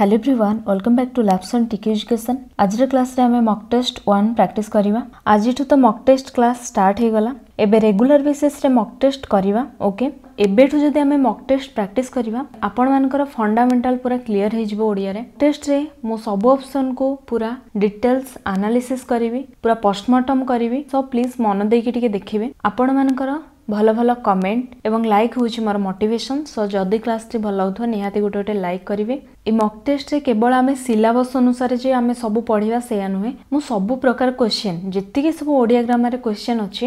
hello everyone welcome back to ଲାପ୍ସ ଅନ୍ ଟିକି ଏଜୁକେସନ୍ ଆଜିର କ୍ଲାସ୍ରେ ଆମେ ମକ୍ ଟେଷ୍ଟ ୱାନ୍ ପ୍ରାକ୍ଟିସ୍ କରିବା ଆଜିଠୁ ତ ମକ୍ ଟେଷ୍ଟ କ୍ଲାସ୍ ଷ୍ଟାର୍ଟ ହେଇଗଲା ଏବେ ରେଗୁଲାର ବେସିସ୍ରେ ମକ୍ ଟେଷ୍ଟ କରିବା ଓକେ ଏବେଠୁ ଯଦି ଆମେ ମକ୍ ଟେଷ୍ଟ ପ୍ରାକ୍ଟିସ୍ କରିବା ଆପଣମାନଙ୍କର ଫଣ୍ଡାମେଣ୍ଟାଲ ପୁରା କ୍ଲିଅର ହେଇଯିବ ଓଡ଼ିଆରେ ଟେଷ୍ଟରେ ମୁଁ ସବୁ ଅପସନ୍କୁ ପୁରା ଡିଟେଲ୍ସ ଆନାଲିସିସ୍ କରିବି ପୁରା ପୋଷ୍ଟମର୍ଟମ୍ କରିବି ସୋ ପ୍ଲିଜ୍ ମନ ଦେଇକି ଟିକେ ଦେଖିବେ ଆପଣମାନଙ୍କର ভাল ভাল কমেন্ট এবং লাইক হচ্ছে মোর মোটিভেসন সো যদি ক্লাসটি ভাল লাগুথ নিহতি গোটে গোটে লাইক করবে এই মক টেস্টে কেবল আমি সিলাবস অনুসারে যে আমি সবু পড়া সেয়া নুহে মু সবু প্রকার কোশ্চেন যেতিকি সব ওড়িয়া গ্রামার কোশ্চেন অছি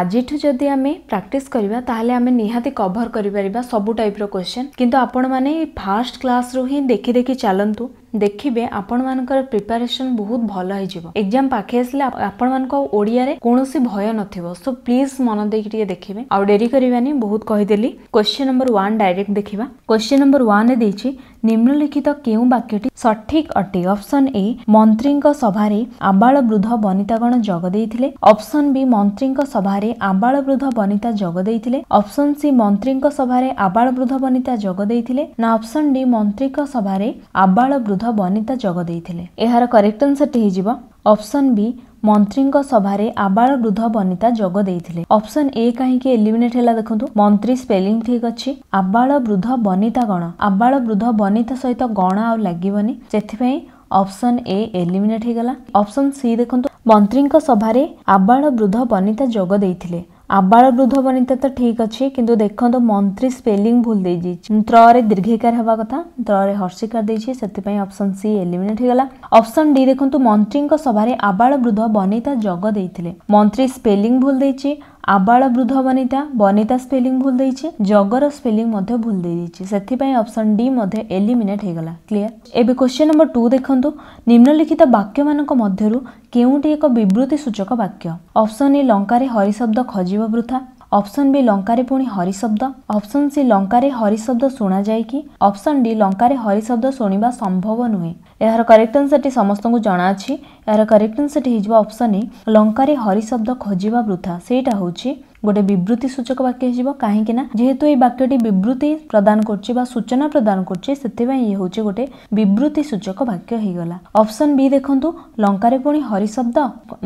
ଆଜିଠୁ ଯଦି ଆମେ ପ୍ରାକ୍ଟିସ୍ କରିବା ତାହେଲେ ଆମେ ନିହାତି କଭର୍ କରିପାରିବା ସବୁ ଟାଇପ୍ର କ୍ୱେଶ୍ଚନ୍ କିନ୍ତୁ ଆପଣମାନେ ଫାର୍ଷ୍ଟ କ୍ଲାସ୍ରୁ ହିଁ ଦେଖି ଦେଖି ଚାଲନ୍ତୁ ଦେଖିବେ ଆପଣମାନଙ୍କର ପ୍ରିପାରେସନ୍ ବହୁତ ଭଲ ହେଇଯିବ ଏକ୍ଜାମ୍ ପାଖେଇ ଆସିଲେ ଆପଣମାନଙ୍କ ଓଡ଼ିଆରେ କୌଣସି ଭୟ ନଥିବ ସୋ ପ୍ଲିଜ୍ ମନ ଦେଇକି ଟିକେ ଦେଖିବେ ଆଉ ଡେରି କରିବାନି ବହୁତ କହିଦେଲି କ୍ୱେଶ୍ଚିନ୍ ନମ୍ବର ୱାନ୍ ଡାଇରେକ୍ଟ ଦେଖିବା କ୍ୱେଶ୍ଚିନ୍ ନମ୍ବର ୱାନ୍ରେ ଦେଇଛି ନିମ୍ନଲିଖିତ କେଉଁ ବାକ୍ୟଟି ସଠିକ୍ ଅଟେ ଅପସନ୍ ଏ ମନ୍ତ୍ରୀଙ୍କ ସଭାରେ ଆବାଳ ବୃଦ୍ଧ ବନିତାଗଣ ଯୋଗ ଦେଇଥିଲେ ଅପସନ୍ ବି ମନ୍ତ୍ରୀଙ୍କ ସଭାରେ ଆବାଳ ବୃଦ୍ଧ ବନିତା ଯୋଗ ଦେଇଥିଲେ ଅପସନ୍ ସି ମନ୍ତ୍ରୀଙ୍କ ସଭାରେ ଆବାଳ ବୃଦ୍ଧ ବନିତା ଯୋଗ ଦେଇଥିଲେ ନା ଅପସନ୍ ଡି ମନ୍ତ୍ରୀଙ୍କ ସଭାରେ ଆବାଳ ବୃଦ୍ଧ ବନ୍ଧୁଆ ବନିତା ଯୋଗ ଦେଇଥିଲେ ଏହାର କରେକ୍ଟ ଆନ୍ସରଟି ହେଇଯିବ ଅପସନ୍ ବି ମନ୍ତ୍ରୀଙ୍କ ସଭାରେ ଆବାଳ ବୃଦ୍ଧ ବନିତା ଯୋଗ ଦେଇଥିଲେ ଅପସନ୍ ଏ କାହିଁକି ଏଲିମିନେଟ୍ ହେଲା ଦେଖନ୍ତୁ ମନ୍ତ୍ରୀ ସ୍ପେଲିଂ ଠିକ ଅଛି ଆବାଳ ବୃଦ୍ଧ ବନିତା ଗଣ ଆବାଳ ବୃଦ୍ଧ ବନିତା ସହିତ ଗଣ ଆଉ ଲାଗିବନି ସେଥିପାଇଁ ଅପସନ୍ ଏ ଏଲିମିନେଟ୍ ହେଇଗଲା ଅପସନ୍ ସି ଦେଖନ୍ତୁ ମନ୍ତ୍ରୀଙ୍କ ସଭାରେ ଆବାଳ ବୃଦ୍ଧ ବନିତା ଯୋଗ ଦେଇଥିଲେ আবাল বৃদ্ধ বনিতা তো ঠিক অছি কিন্তু দেখুন মন্ত্রী স্পেলিং ভুল দিয়েছি ত্রে দীর্ঘিকার হওয়া কথা ত্রে হর্ষিকার দিয়েছি সেতিপাই অপশন সি এলিমিনেট হয়ে গেল অপশন ডি দেখুন মন্ত্রী সভায় আবাল বৃদ্ধ বনিতা যোগ দিয়ে মন্ত্রী স্পেলিং ভুল দিয়েছি ଆବାଳ ବୃଦ୍ଧ ବନିତା ବନିତା ସ୍ପେଲିଂ ଭୁଲ ଦେଇଛି ଜଗର ସ୍ପେଲିଂ ମଧ୍ୟ ଭୁଲ ଦେଇଛି ସେଥିପାଇଁ ଅପସନ ଡି ମଧ୍ୟ ଏଲିମିନେଟ୍ ହେଇଗଲା କ୍ଲିୟର ଏବେ କ୍ୱେଶ୍ଚିନ୍ ନମ୍ବର ଟୁ ଦେଖନ୍ତୁ ନିମ୍ନଲିଖିତ ବାକ୍ୟମାନଙ୍କ ମଧ୍ୟରୁ କେଉଁଟି ଏକ ବିବୃତ୍ତି ସୂଚକ ବାକ୍ୟ ଅପସନ୍ ଏ ଲଙ୍କାରେ ହରିଶବ୍ଦ ଖଜିବ ବୃଥା ଅପସନ୍ ବି ଲଙ୍କାରେ ପୁଣି ହରିଶବ୍ଦ ଅପସନ୍ ସି ଲଙ୍କାରେ ହରିଶବ୍ଦ ଶୁଣାଯାଏକି ଅପସନ୍ ଡି ଲଙ୍କାରେ ହରିଶବ୍ଦ ଶୁଣିବା ସମ୍ଭବ ନୁହେଁ ଏହାର କରେକ୍ଟ ଆନ୍ସରଟି ସମସ୍ତଙ୍କୁ ଜଣାଅଛି ଏହାର କରେକ୍ଟ ଆନ୍ସରଟି ହେଇଯିବ ଅପସନ୍ ଏ ଲଙ୍କାରେ ହରିଶବ୍ଦ ଖୋଜିବା ବୃଥା ସେଇଟା ହେଉଛି ଗୋଟେ ବିବୃତ୍ତି ସୂଚକ ବାକ୍ୟ ହେଇଯିବ କାହିଁକି ନା ଯେହେତୁ ଏଇ ବାକ୍ୟଟି ବିବୃତ୍ତି ପ୍ରଦାନ କରୁଛି ବା ସୂଚନା ପ୍ରଦାନ କରୁଛି ସେଥିପାଇଁ ଇଏ ହେଉଛି ଗୋଟେ ବିବୃତ୍ତି ସୂଚକ ବାକ୍ୟ ହେଇଗଲା ଅପସନ୍ ବି ଦେଖନ୍ତୁ ଲଙ୍କାରେ ପୁଣି ହରିଶବ୍ଦ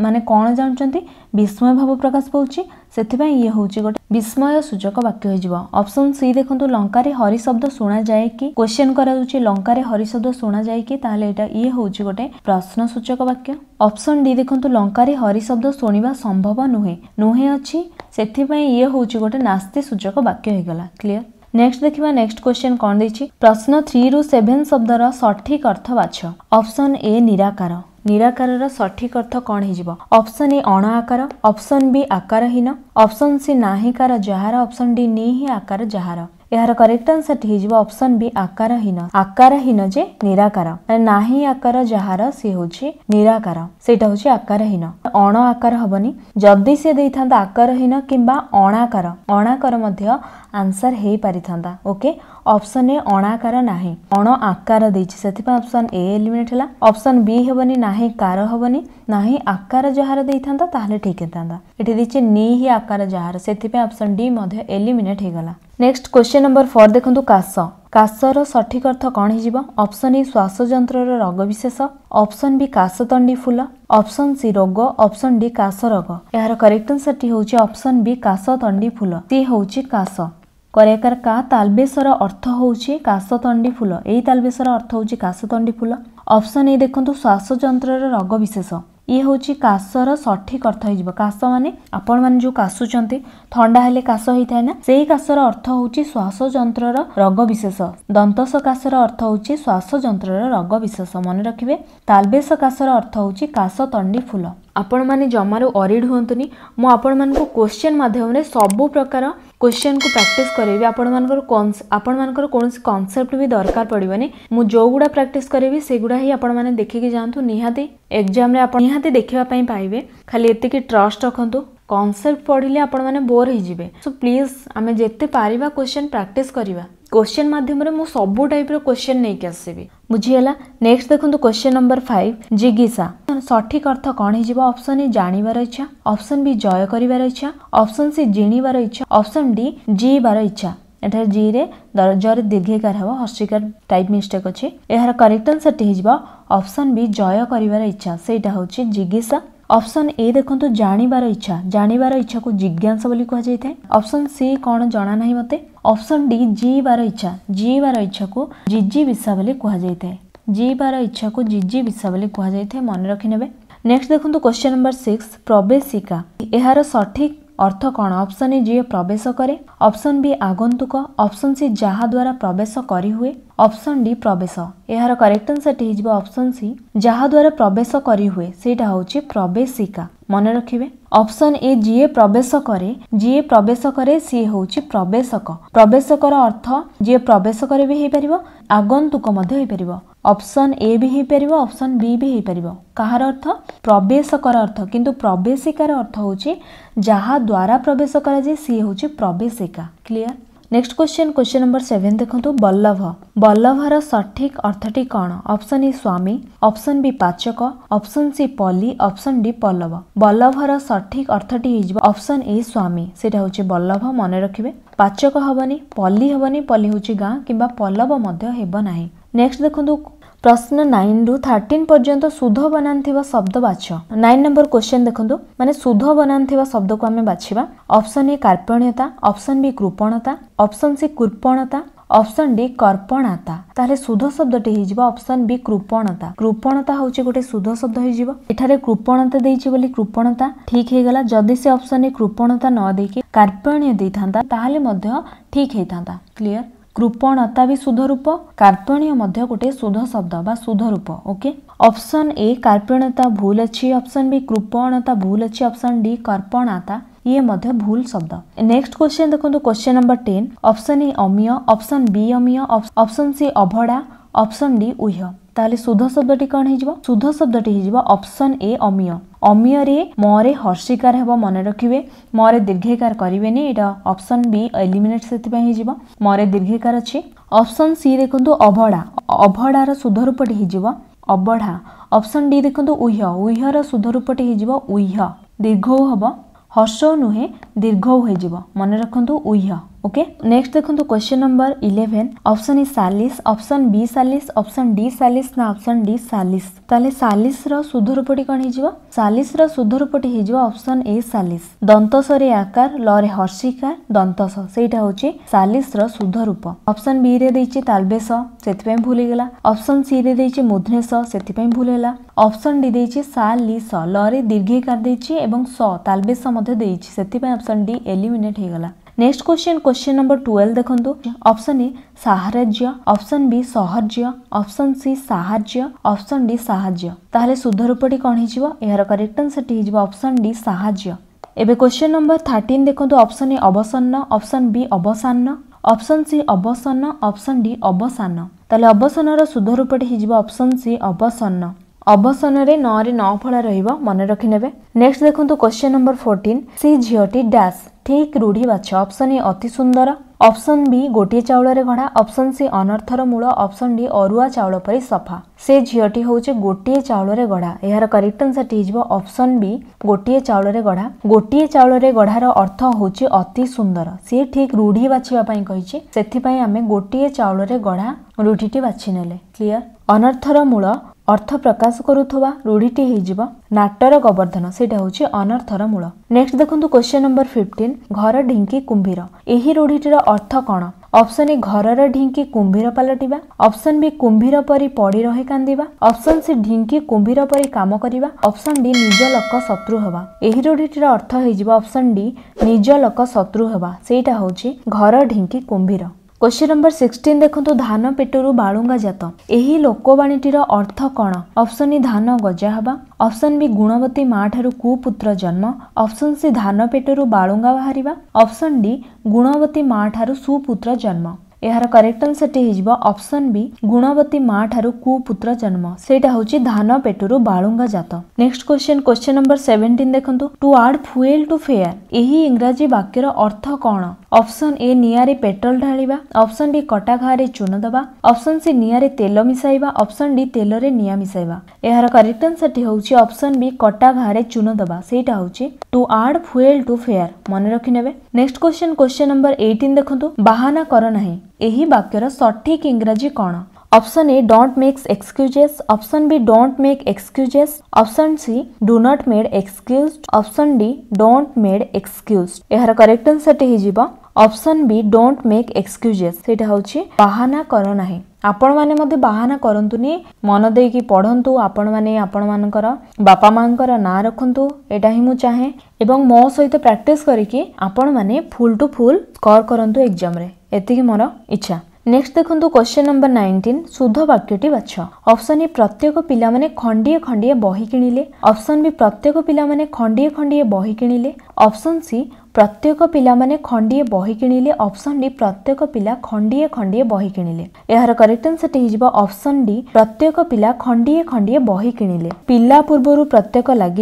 ମାନେ କ'ଣ ଜାଣୁଛନ୍ତି ବିସ୍ମୟ ଭାବ ପ୍ରକାଶ ପାଉଛି ସେଥିପାଇଁ ଇଏ ହେଉଛି ଗୋଟେ ବିସ୍ମୟ ସୂଚକ ବାକ୍ୟ ହୋଇଯିବ ଅପସନ୍ ସି ଦେଖନ୍ତୁ ଲଙ୍କାରେ ହରି ଶବ୍ଦ ଶୁଣାଯାଏ କି କ୍ୱେଶ୍ଚନ୍ କରାଯାଉଛି ଲଙ୍କାରେ ହରି ଶବ୍ଦ ଶୁଣାଯାଏ କି ତାହେଲେ ଏଇଟା ଇଏ ହେଉଛି ଗୋଟେ ପ୍ରଶ୍ନ ସୂଚକ ବାକ୍ୟ ଅପସନ୍ ଡି ଦେଖନ୍ତୁ ଲଙ୍କାରେ ହରି ଶବ୍ଦ ଶୁଣିବା ସମ୍ଭବ ନୁହେଁ ନୁହେଁ ଅଛି ସେଥିପାଇଁ ଇଏ ହେଉଛି ଗୋଟେ ନାସ୍ତି ସୂଚକ ବାକ୍ୟ ହେଇଗଲା କ୍ଲିଅର ନେକ୍ସଟ ଦେଖିବା ନେକ୍ସଟ କ୍ୱେଶ୍ଚନ୍ କ'ଣ ଦେଇଛି ପ୍ରଶ୍ନ ଥ୍ରୀରୁ ସେଭେନ୍ ଶବ୍ଦର ସଠିକ୍ ଅର୍ଥ ବାଛ ଅପସନ୍ ଏ ନିରାକାର ନିରାକାରର ସଠିକ୍ ଅର୍ଥ କ'ଣ ହେଇଯିବ ଅପସନ୍ ଏ ଅଣ ଆକାର ଅପସନ୍ ବି ଆକାରହୀନ ଅପସନ୍ ସି ନାହିଁକାର ଯାହାର ଅପସନ୍ ଡି ନି ହିଁ ଆକାର ଯାହାର ଏହାର କରେକ୍ଟ ଆନ୍ସରଟି ହେଇଯିବ ଅପସନ୍ ବି ଆକାରହୀନ ଆକାରହୀନ ଯେ ନିରାକାର ନାହିଁ ଆକାର ଯାହାର ସିଏ ହେଉଛି ନିରାକାର ସେଇଟା ହେଉଛି ଆକାରହୀନ ଅଣ ଆକାର ହବନି ଯଦି ସେ ଦେଇଥାନ୍ତା ଆକାରହୀନ କିମ୍ବା ଅଣାକାର ଅଣାକାର ମଧ୍ୟ ଆନ୍ସର ହେଇପାରିଥାନ୍ତା ଓକେ ଅପସନ୍ ଏ ଅଣାକାର ନାହିଁ ଅଣ ଆକାର ଦେଇଛି ସେଥିପାଇଁ ଅପସନ୍ ଏ ଏଲିମିନେଟ୍ ହେଲା ଅପସନ୍ ବି ହେବନି ନାହିଁ କାର ହେବନି ନାହିଁ ଆକାର ଯାହାର ଦେଇଥାନ୍ତା ତାହେଲେ ଠିକ୍ ହେଇଥାନ୍ତା ଏଠି ଦେଇଛି ନି ହିଁ ଆକାର ଯାହାର ସେଥିପାଇଁ ଅପସନ୍ ଡି ମଧ୍ୟ ଏଲିମିନେଟ୍ ହେଇଗଲା ନେକ୍ସଟ କ୍ୱେଶ୍ଚିନ୍ ନମ୍ବର ଫୋର୍ ଦେଖନ୍ତୁ କାଶ କାଶର ସଠିକ ଅର୍ଥ କ'ଣ ହେଇଯିବ ଅପସନ୍ ଇ ଶ୍ୱାସଯନ୍ତ୍ରର ରୋଗ ବିଶେଷ ଅପସନ୍ ବି କାଶତଣ୍ଡି ଫୁଲ ଅପସନ୍ ସି ରୋଗ ଅପସନ୍ ଡି କାଶ ରୋଗ ଏହାର କରେକ୍ଟ ଆନ୍ସରଟି ହେଉଛି ଅପସନ୍ ବି କାଶତଣ୍ଡି ଫୁଲ ସି ହେଉଛି କାଶ କରେକାର କା ତାଲବେଶର ଅର୍ଥ ହେଉଛି କାଶତଣ୍ଡି ଫୁଲ ଏହି ତାଲବେଶର ଅର୍ଥ ହେଉଛି କାଶତଣ୍ଡି ଫୁଲ ଅପସନ୍ ଏ ଦେଖନ୍ତୁ ଶ୍ୱାସଯନ୍ତ୍ରର ରୋଗ ବିଶେଷ ଇଏ ହେଉଛି କାଶର ସଠିକ୍ ଅର୍ଥ ହେଇଯିବ କାଶ ମାନେ ଆପଣମାନେ ଯେଉଁ କାଶୁଛନ୍ତି ଥଣ୍ଡା ହେଲେ କାଶ ହେଇଥାଏ ନା ସେହି କାଶର ଅର୍ଥ ହେଉଛି ଶ୍ୱାସଯନ୍ତ୍ରର ରୋଗ ବିଶେଷ ଦନ୍ତଶ କାଶର ଅର୍ଥ ହେଉଛି ଶ୍ୱାସଯନ୍ତ୍ରର ରୋଗ ବିଶେଷ ମନେ ରଖିବେ ତାଲବେଶ କାଶର ଅର୍ଥ ହେଉଛି କାଶ ତଣ୍ଡି ଫୁଲ ଆପଣମାନେ ଜମାରୁ ଅରିଡ୍ ହୁଅନ୍ତୁନି ମୁଁ ଆପଣମାନଙ୍କୁ କୋଶ୍ଚିନ୍ ମାଧ୍ୟମରେ ସବୁ ପ୍ରକାର କୋଶ୍ଚିନ୍କୁ ପ୍ରାକ୍ଟିସ୍ କରାଇବି ଆପଣମାନଙ୍କର ଆପଣମାନଙ୍କର କୌଣସି କନସେପ୍ଟ ବି ଦରକାର ପଡ଼ିବନି ମୁଁ ଯେଉଁଗୁଡ଼ା ପ୍ରାକ୍ଟିସ୍ କରିବି ସେଗୁଡ଼ା ହିଁ ଆପଣମାନେ ଦେଖିକି ଯାଆନ୍ତୁ ନିହାତି ଏକ୍ଜାମ୍ରେ ଆପଣ ନିହାତି ଦେଖିବା ପାଇଁ ପାଇବେ ଖାଲି ଏତିକି ଟ୍ରଷ୍ଟ ରଖନ୍ତୁ କନସେପ୍ଟ ପଢ଼ିଲେ ଆପଣମାନେ ବୋର୍ ହେଇଯିବେ ସୋ ପ୍ଲିଜ୍ ଆମେ ଯେତେ ପାରିବା କୋଶ୍ଚିନ୍ ପ୍ରାକ୍ଟିସ୍ କରିବା କୋଶ୍ଚିନ୍ ମାଧ୍ୟମରେ ମୁଁ ସବୁ ଟାଇପ୍ର କୋଶ୍ଚିନ୍ ନେଇକି ଆସିବି ବୁଝିଗଲା ନେକ୍ସଟ ଦେଖନ୍ତୁ କୋଶ୍ଚିନ୍ ନମ୍ବର ଫାଇଭ୍ ଜିଗିସା অপশন সঠিক অর্থ কণ হয়ে অপশন এ জাণিবার ইচ্ছা অপশন বি জয় করিবার ইচ্ছা অপশন সি জিণিবার ইচ্ছা অপশন ডি জিইবার ইচ্ছা এটার জি রে জরে দীর্ঘিকার হব হস্রিকার টাইপ মিস্টেক অছে এর করেক্ট আনসরটি হয়ে অপশন বি জয় করিবার ইচ্ছা সেইটা হচ্ছে জিজ্ঞাসা অপশন এ দেখুন জাণিবার ইচ্ছা জাণিবার ইচ্ছাকে জিজ্ঞাসা বলে কুহযাই থাকে অপশন সি কোণ জনা না মতো অপশন ডি জিইবার ইচ্ছা জিইবার ইচ্ছাকে জিজি বিসা বলে কুহযাই থাকে ଜିଇଁବାର ଇଚ୍ଛାକୁ ଜିଜି ବିଷ ବୋଲି କୁହାଯାଇଥାଏ ମନେ ରଖିନେବେ ନେକ୍ସଟ ଦେଖନ୍ତୁ କ୍ୱେଶ୍ଚନ୍ ନମ୍ବର ସିକ୍ସ ପ୍ରବେଶିକା ଏହାର ସଠିକ୍ ଅର୍ଥ କ'ଣ ଅପ୍ସନ୍ ଏ ଯିଏ ପ୍ରବେଶ କରେ ଅପ୍ସନ୍ ବି ଆଗନ୍ତୁକ ଅପ୍ସନ୍ ସି ଯାହାଦ୍ୱାରା ପ୍ରବେଶ କରିହୁଏ ଅପ୍ସନ୍ ଡି ପ୍ରବେଶ ଏହାର କରେକ୍ଟ ଆନ୍ସର୍ଟି ହେଇଯିବ ଅପ୍ସନ୍ ସି ଯାହାଦ୍ୱାରା ପ୍ରବେଶ କରିହୁଏ ସେଇଟା ହେଉଛି ପ୍ରବେଶିକା ମନେ ରଖିବେ ଅପ୍ସନ୍ ଏ ଯିଏ ପ୍ରବେଶ କରେ ଯିଏ ପ୍ରବେଶ କରେ ସିଏ ହେଉଛି ପ୍ରବେଶକ ପ୍ରବେଶକର ଅର୍ଥ ଯିଏ ପ୍ରବେଶ କରେ ବି ହେଇପାରିବ ଆଗନ୍ତୁକ ମଧ୍ୟ ହେଇପାରିବ অপশন এ বি হয়েপার অপশন বি বি হয়েপার কাহার অর্থ প্রবেশকর অর্থ কিন্তু প্রবেশিকার অর্থ হচ্ছে যাহা দ্বারা প্রবেশ করা যায় সি হচ্ছে প্রবেশিকা clear next question question number seven দেখুন বল্লভ বল্লভর সঠিক অর্থটি কণ অপশন ই স্বামী অপশন বি পাচক অপশন সি পলি অপশন ডি পল্লব বল্লভর সঠিক অর্থটি হয়ে অপশন এ স্বামী সেটা হচ্ছে বল্লভ মনে রাখবে পাচক হবনি পলি হবনি পলি হচ্ছে গাঁ কিংবা পল্লব মধ্য ହେବ ନାହିଁ নেক্সট দেখুন प्रश्न नाइन रु थर्टिन पर्यटन सुध बनान शब्द बाछ नाइन नंबर क्वेश्चन देखो मानते सुध बनान शब्द को आम बाछवा अप्सन ए कार्पण्यता अप्सन बी कृपणता अप्सन सी कृपणता ऑप्शन डी कर्पणता सुध शब्द टेजी ऑप्शन बी कृपणता कृपणता हूँ गोटे सुध शब्द होठार कृपणता देखिए कृपणता ठीक है गला जदि से ऑप्शन ए कृपणता न देखिए कार्पण्य था ठीक है क्लियर କୃପଣତା ବି ଶୁଦ୍ଧରୂପ କାର୍ପଣ୍ୟ ମଧ୍ୟ ଗୋଟେ ଶୁଦ୍ଧ ଶବ୍ଦ ବା ଶୁଦ୍ଧରୂପ ଓକେ ଅପସନ୍ ଏ କାର୍ପଣ୍ୟତା ଭୁଲ ଅଛି ଅପସନ୍ ବି କୃପଣତା ଭୁଲ ଅଛି ଅପସନ୍ ଡି କର୍ପଣାତା ଇଏ ମଧ୍ୟ ଭୁଲ ଶବ୍ଦ ନେକ୍ସଟ କ୍ୱେଶ୍ଚନ୍ ଦେଖନ୍ତୁ question number ten option A ଅମୀୟ ଅପସନ୍ ବି ଅମୀୟ ଅପସନ୍ ସି ଅଭଡ଼ା ଅପସନ୍ ଡି ଉହ୍ୟ ତାହେଲେ ଶୁଦ୍ଧ ଶବ୍ଦଟି କ'ଣ ହେଇଯିବ ଶୁଦ୍ଧ ଶବ୍ଦଟି ହେଇଯିବ ଅପସନ୍ ଏ ଅମିୟ ଅମିୟରେ ମରେ ହର୍ଷିକାର ହେବ ମନେ ରଖିବେ ମରେ ଦୀର୍ଘିକାର କରିବେନି ଏଇଟା ଅପସନ୍ ବି ଏଲିମିନେଟ୍ ସେଥିପାଇଁ ହେଇଯିବ ମରେ ଦୀର୍ଘିକାର ଅଛି ଅପସନ୍ ସି ଦେଖନ୍ତୁ ଅଭଡ଼ା ଅଭଡ଼ାର ଶୁଦ୍ଧ ରୂପଟି ହେଇଯିବ ଅବଢ଼ା ଅପସନ୍ ଡି ଦେଖନ୍ତୁ ଉହ୍ୟ ଉହ୍ୟର ଶୁଦ୍ଧ ରୂପଟି ହେଇଯିବ ଉହ୍ୟ ଦୀର୍ଘଉ ହେବ ହର୍ଷ ନୁହେଁ ଦୀର୍ଘଉ ହେଇଯିବ ମନେ ରଖନ୍ତୁ ଉହ୍ୟ ओके नेक्स्ट देखो question number eleven option A सालिस ऑप्शन बी सालिस ऑप्शन डी सालिस ना ऑप्शन डी सालिस ताले सालिस ର ଶୁଦ୍ଧ ରୂପଟି କ'ଣ ହେଇଯିବ ସାଲିସ ର ଶୁଦ୍ଧ ରୂପଟି ହେଇଯିବ ଅପସନ୍ ଏ ସାଲିସ ଦନ୍ତସରେ ଆକାର ରେ ହର୍ଷିକାର ଦନ୍ତସ ସେଇଟା ହଉଛି ସାଲିସ ର ଶୁଦ୍ଧ ରୂପ ଅପସନ୍ ବି ରେ ଦେଇଛି ତାଲବେସ ସେଥିପାଇଁ ଭୁଲ ହେଇଗଲା ଅପସନ୍ ସି ରେ ଦେଇଛି ମୁଧ୍ନେସ ସେଥିପାଇଁ ଭୁଲ ହେଲା ଅପସନ୍ ଡି ଦେଇଛି ସାଲିସ ରେ ଦୀର୍ଘିକାର ଦେଇଛି ଏବଂ ସ ତାଲବେସ ମଧ୍ୟ ଦେଇଛି ସେଥିପାଇଁ ଅପସନ୍ ଡି ଏଲିମିନେଟ୍ ହେଇଗଲା next question question number twelve ଦେଖନ୍ତୁ ଅପସନ୍ ଏ ସାହାର୍ଯ୍ୟ ଅପସନ୍ ବି ସହର୍ଯ୍ୟ ଅପସନ୍ ସି ସାହାର୍ଯ୍ୟ ଅପସନ୍ ଡି ସାହାଯ୍ୟ ତାହେଲେ ଶୁଦ୍ଧ ରୂପଟି କ'ଣ ହେଇଯିବ ଏହାର କରେକ୍ଟ ଆନ୍ସରଟି ହେଇଯିବ ଅପସନ୍ ଡି ସାହାଯ୍ୟ ଏବେ କ୍ୱେଶ୍ଚିନ୍ ନମ୍ବର ଥାର୍ଟିନ୍ ଦେଖନ୍ତୁ ଅପସନ୍ ଏ ଅବସନ୍ନ ଅପସନ୍ ବି ଅବସାନ୍ନ ଅପସନ୍ ସି ଅବସନ୍ନ ଅପସନ୍ ଡି ଅବସାନ ତାହେଲେ ଅବସାନର ଶୁଦ୍ଧ ରୂପଟି ହେଇଯିବ ଅପସନ୍ ସି ଅବସନ୍ନ ଅବସନରେ ନଅରେ ନଅ ଫଳା ରହିବ ମନେ ରଖିନେବେ ନେକ୍ସଟ ଦେଖନ୍ତୁ କ୍ୱେଶ୍ଚିନ୍ ନମ୍ବର ଫୋର୍ଟିନ୍ ସେ ଝିଅଟି ଡ୍ୟାସ୍ ଠିକ୍ ରୂଢି ବାଛ ଅପ୍ସନ୍ ଏ ଅତି ସୁନ୍ଦର ଅପ୍ସନ୍ ବି ଗୋଟିଏ ଚାଉଳରେ ଗଢ଼ା ଅପ୍ସନ୍ ସି ଅନର୍ଥର ମୂଳ ଅପ୍ସନ୍ ଡି ଅରୁଆ ଚାଉଳ ପରି ସଫା ସେ ଝିଅଟି ହେଉଛି ଗୋଟିଏ ଚାଉଳରେ ଗଢ଼ା ଏହାର କରେକ୍ଟ ଆନ୍ସର୍ ଟି ହେଇଯିବ ଅପ୍ସନ୍ ବି ଗୋଟିଏ ଚାଉଳରେ ଗଢ଼ା ଗୋଟିଏ ଚାଉଳରେ ଗଢ଼ାର ଅର୍ଥ ହେଉଛି ଅତି ସୁନ୍ଦର ସିଏ ଠିକ୍ ରୂଢି ବାଛିବା ପାଇଁ କହିଛି ସେଥିପାଇଁ ଆମେ ଗୋଟିଏ ଚାଉଳରେ ଗଢ଼ା ରୂଢିଟି ବାଛି ନେଲେ କ୍ଲିଅର ଅନର୍ଥର ମୂଳ ଅର୍ଥ ପ୍ରକାଶ କରୁଥିବା ରୂଢ଼ିଟି ହେଇଯିବ ନାଟର ଗୋବର୍ଦ୍ଧନ ସେଇଟା ହେଉଛି ଅନର୍ଥର ମୂଳ ନେକ୍ସଟ ଦେଖନ୍ତୁ କ୍ୱେଶ୍ଚିନ୍ ନମ୍ବର ଫିଫ୍ଟିନ୍ ଘର ଢିଙ୍କି କୁମ୍ଭୀର ଏହି ରୂଢ଼ିଟିର ଅର୍ଥ କ'ଣ ଅପସନ୍ ଏ ଘରର ଢିଙ୍କି କୁମ୍ଭୀର ପାଲଟିବା ଅପସନ୍ ବି କୁମ୍ଭୀର ପରି ପଡ଼ି ରହି କାନ୍ଦିବା ଅପସନ୍ ସି ଢିଙ୍କି କୁମ୍ଭୀର ପରି କାମ କରିବା ଅପସନ୍ ଡି ନିଜ ଲୋକ ଶତ୍ରୁ ହେବା ଏହି ରୂଢ଼ିଟିର ଅର୍ଥ ହେଇଯିବ ଅପସନ୍ ଡି ନିଜ ଲୋକ ଶତ୍ରୁ ହେବା ସେଇଟା ହେଉଛି ଘର ଢିଙ୍କି କୁମ୍ଭୀର কোশ্চিন নম্বর সিক্সটিন দেখুন ধান পেটর বাড়ুঙ্গা জাত এই লোকবাণীটির অর্থ কণ অপশন ই ধান গজা হওয়া অপশন বি গুণবতী মা ঠার কুপুত্র জন্ম অপশন সি ধান পেটর বাড়ুঙ্গা বাহারা অপশন ডি গুণবতী মা ঠার সুপুত্র জন্ম ଏହାର କରେକ୍ଟ ଆନ୍ସରଟି ହେଇଯିବ ଅପସନ୍ ବି ଗୁଣବତୀ ମା ଠାରୁ କୁପୁତ୍ର ଜନ୍ମ ସେଇଟା ହେଉଛି ଧାନ ପେଟରୁ ବାଳୁଙ୍ଗା ଜାତ next question question number seventeen ଦେଖନ୍ତୁ to add fuel to fire ଏହି ଇଂରାଜୀ ବାକ୍ୟର ଅର୍ଥ କ'ଣ ଅପସନ୍ ଏ ନିଆଁରେ ପେଟ୍ରୋଲ ଢାଳିବା ଅପସନ୍ ବି କଟା ଘାଆରେ ଚୂନ ଦେବା ଅପସନ୍ ସି ନିଆଁରେ ତେଲ ମିଶାଇବା ଅପସନ୍ ଡି ତେଲରେ ନିଆଁ ମିଶାଇବା ଏହାର କରେକ୍ଟ ଆନ୍ସରଟି ହେଉଛି ଅପସନ୍ ବି କଟା ଘାଆରେ ଚୂନ ଦେବା ସେଇଟା ହେଉଛି to add fuel to fire ମନେ ରଖିନେବେ next question question number eighteen ଦେଖନ୍ତୁ ବାହାନା କର ନାହିଁ ଏହି ବାକ୍ୟର ସଠିକ୍ ଇଂରାଜୀ କ'ଣ option A don't makes excuses option B don't make excuses option C do not made excuse option D don't made excuse এর করেক্ট আনসারটি হয়ে option B don't make excuses এটা হউচি বাহানা করো না হে আপন মানে মধ্যে বাহানা করন্তু নি মন দে কি পড়ন্তু আপন মানে আপন মান কর বাপা মাং কর না রাখন্তু এটা হি মো চাহে এবং মো সইত প্র্যাকটিস করি কি আপন মানে ফুল টু ফুল স্কোর করন্তু এগজাম রে এতি কি মোৰ ইচ্ছা নেক্সট দেখন্তু কোয়েশ্চন নম্বৰ 19 শুদ্ধ বাক্যটি বাছ অপশন এ প্রত্যেক পিলা মানে খণ্ডি খণ্ডি বই কিনিলে অপশন বি প্রত্যেক পিলা মানে খণ্ডি খণ্ডি বই কিনিলে অপশন সি प्रत्येक पिला खिए बही कि अप्सन डि प्रत्येक पिया खे बिणे यहाँ करसर टे अप्सन डि प्रत्येक पिया खे बहिणले पा पूर्व प्रत्येक लाग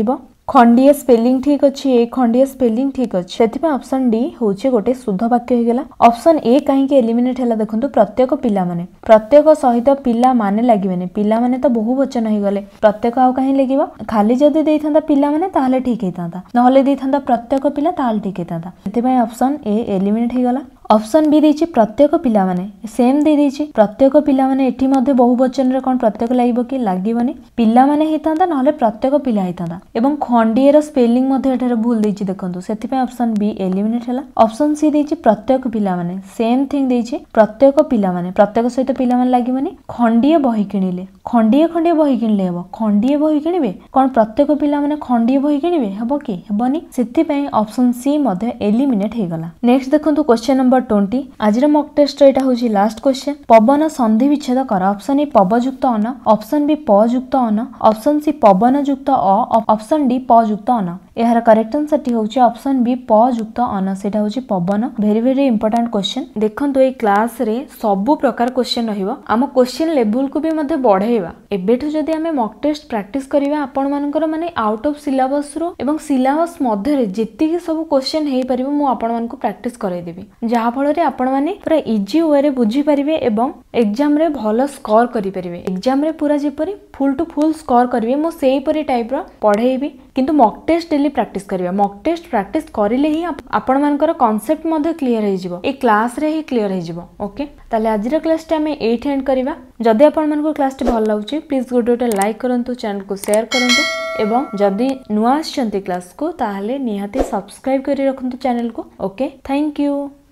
ଖଣ୍ଡିଏ ସ୍ପେଲିଂ ଠିକ୍ ଅଛି ଏ ଖଣ୍ଡିଏ ସ୍ପେଲିଂ ଠିକ୍ ଅଛି ସେଥିପାଇଁ ଅପସନ୍ ଡି ହେଉଛି ଗୋଟେ ଶୁଦ୍ଧ ବାକ୍ୟ ହେଇଗଲା ଅପସନ୍ ଏ କାହିଁକି ଏଲିମିନେଟ୍ ହେଲା ଦେଖନ୍ତୁ ପ୍ରତ୍ୟେକ ପିଲାମାନେ ପ୍ରତ୍ୟେକ ସହିତ ପିଲାମାନେ ଲାଗିବେନି ପିଲାମାନେ ତ ବହୁ ବଚନ ହେଇଗଲେ ପ୍ରତ୍ୟେକ ଆଉ କାହିଁ ଲାଗିବ ଖାଲି ଯଦି ଦେଇଥାନ୍ତା ପିଲାମାନେ ତାହେଲେ ଠିକ୍ ହେଇଥାନ୍ତା ନହେଲେ ଦେଇଥାନ୍ତା ପ୍ରତ୍ୟେକ ପିଲା ତାହେଲେ ଠିକ୍ ହେଇଥାନ୍ତା ସେଥିପାଇଁ ଅପସନ୍ ଏ ଏଲିମିନେଟ୍ ହେଇଗଲା অপশন বি দিয়েছি প্রত্যেক পিলা মানে সেম দিয়ে দিয়েছি প্রত্যেক পিলা মানে এটি মধ্যে বহু বচনের কোণ প্রত্যেক লাগব কি লাগবনি পিলা মানে পিলামানে না হলে প্রত্যেক পিলা হইতান্তা এবং খণ্ডিয়ের স্পেলিং মধ্যে এঠারে ভুল দিয়েছি দেখুন সেই অপশন বি এলিমিনেট হল অপশন সি দিয়েছি প্রত্যেক পিলা মানে সেম থিং দিয়েছি প্রত্যেক পিলা মানে প্রত্যেক সহ পিলা মানে লাগবনি খণ্ডিয়ে বহি কিনিলে খণ্ডিয়ে খণ্ডিয়ে বহি কিনিলে হব খণ্ডিয়ে বহি কিনিবে কোণ প্রত্যেক পিলা মানে খণ্ডিয়ে বহি কিনিবে হব কি হবনি সেই অপশন সি মধ্যে এলিমিনেট হইগলা নেক্সট দেখুন কোশ্চেন নম্বর ନମ୍ବର ଟ୍ୱେଣ୍ଟି ଆଜିର ମକ୍ ଟେଷ୍ଟର ଏଇଟା ହେଉଛି ଲାଷ୍ଟ କ୍ୱେଶ୍ଚନ୍ ପବନ ସନ୍ଧି ବିଚ୍ଛେଦ କର ଅପସନ୍ ଏ ପବ ଯୁକ୍ତ ଅନ ଅପସନ୍ ବି ପ ଯୁକ୍ତ ଅନ ଅପସନ୍ ସି ପବନ ଯୁକ୍ତ ଅ ଅପସନ୍ ଡି ପ ଯୁକ୍ତ ଅନ ଏହାର କରେକ୍ଟ ଆନ୍ସରଟି ହେଉଛି ଅପସନ୍ ବି ପ ଯୁକ୍ତ ଅନ ସେଇଟା ହେଉଛି ପବନ ଭେରି ଭେରି ଇମ୍ପୋର୍ଟାଣ୍ଟ କ୍ୱେଶ୍ଚନ୍ ଦେଖନ୍ତୁ ଏଇ କ୍ଲାସ୍ରେ ସବୁ ପ୍ରକାର କ୍ୱେଶ୍ଚନ୍ ରହିବ ଆମ କ୍ୱେଶ୍ଚନ୍ ଲେବୁଲ୍କୁ ବି ମଧ୍ୟ ବଢ଼େଇବା ଏବେଠୁ ଯଦି ଆମେ ମକ୍ ଟେଷ୍ଟ ପ୍ରାକ୍ଟିସ୍ କରିବା ଆପଣମାନଙ୍କର ମାନେ ଆଉଟ୍ ଅଫ୍ ସିଲାବସ୍ରୁ ଏବଂ ସିଲାବସ୍ ମଧ୍ୟରେ ଯେତିକି ସବୁ କ୍ୱେଶ୍ଚନ୍ ହେଇପାରିବ ମୁଁ ଆପଣମାନଙ୍କୁ ପ୍ରାକ୍ଟିସ୍ କରାଇଦେବି ଯାହାଫଳରେ ଆପଣମାନେ ପୁରା ଇଜି ୱେରେ ବୁଝିପାରିବେ ଏବଂ ଏକ୍ଜାମ୍ରେ ଭଲ ସ୍କୋର କରିପାରିବେ ଏକ୍ଜାମ୍ରେ ପୁରା ଯେପରି ଫୁଲ୍ ଟୁ ଫୁଲ୍ ସ୍କୋର କରିବେ ମୁଁ ସେହିପରି ଟାଇପ୍ର ପଢ଼େଇବି କିନ୍ତୁ ମକ୍ ଟେଷ୍ଟ ଡେଲି ପ୍ରାକ୍ଟିସ୍ କରିବା ମକ୍ ଟେଷ୍ଟ ପ୍ରାକ୍ଟିସ୍ କରିଲେ ହିଁ ଆପଣମାନଙ୍କର କନସେପ୍ଟ ମଧ୍ୟ କ୍ଲିଅର ହେଇଯିବ ଏ କ୍ଲାସ୍ରେ ହିଁ କ୍ଲିଅର ହେଇଯିବ ଓକେ ତାହେଲେ ଆଜିର କ୍ଲାସ୍ଟି ଆମେ ଏଇଠି ଏଣ୍ଡ କରିବା ଯଦି ଆପଣମାନଙ୍କୁ କ୍ଲାସ୍ଟି ଭଲ ଲାଗୁଛି ପ୍ଲିଜ୍ ଗୋଟେ ଗୋଟେ ଲାଇକ୍ କରନ୍ତୁ ଚ୍ୟାନେଲକୁ ସେୟାର କରନ୍ତୁ ଏବଂ ଯଦି ନୂଆ ଆସିଛନ୍ତି କ୍ଲାସ୍କୁ ତାହେଲେ ନିହାତି ସବସ୍କ୍ରାଇବ୍ କରି ରଖନ୍ତୁ ଚ୍ୟାନେଲକୁ ଓକେ ଥ୍ୟାଙ୍କ ୟୁ